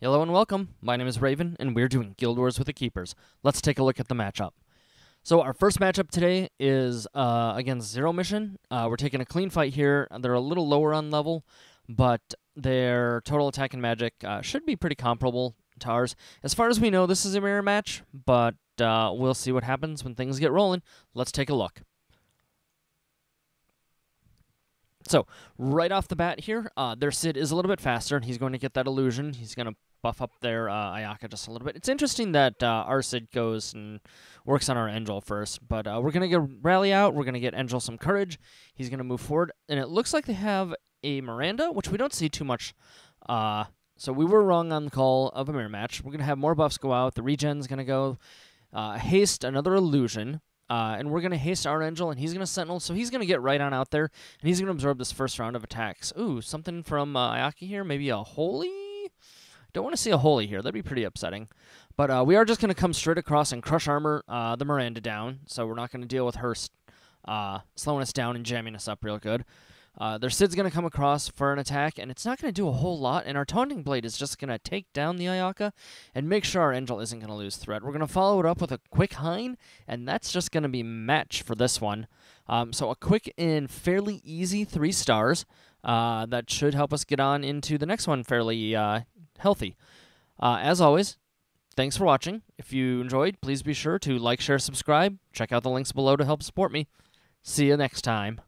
Hello and welcome. My name is Raven, and we're doing Guild Wars with the Keepers. Let's take a look at the matchup. So our first matchup today is uh, against Zero Mission. Uh, we're taking a clean fight here. They're a little lower on level, but their total attack and magic uh, should be pretty comparable to ours. As far as we know, this is a mirror match, but uh, we'll see what happens when things get rolling. Let's take a look. So, right off the bat here, uh, their Sid is a little bit faster, and he's going to get that illusion. He's going to buff up their uh, Ayaka just a little bit. It's interesting that uh, Arcid goes and works on our Angel first, but uh, we're going to get Rally out. We're going to get Angel some courage. He's going to move forward, and it looks like they have a Miranda, which we don't see too much. Uh, so we were wrong on the call of a mirror match. We're going to have more buffs go out. The regen's going to go. Uh, haste, another illusion. Uh, and we're going to haste our angel, and he's going to sentinel. So he's going to get right on out there, and he's going to absorb this first round of attacks. Ooh, something from uh, Ayaki here. Maybe a holy? Don't want to see a Holy here. That'd be pretty upsetting. But uh, we are just going to come straight across and crush armor uh, the Miranda down. So we're not going to deal with her uh, slowing us down and jamming us up real good. Uh, their Sid's going to come across for an attack, and it's not going to do a whole lot. And our Taunting Blade is just going to take down the Ayaka and make sure our Angel isn't going to lose threat. We're going to follow it up with a Quick Hine, and that's just going to be match for this one. Um, so a quick and fairly easy three stars. Uh, that should help us get on into the next one fairly uh, healthy. Uh, as always, thanks for watching. If you enjoyed, please be sure to like, share, subscribe. Check out the links below to help support me. See you next time.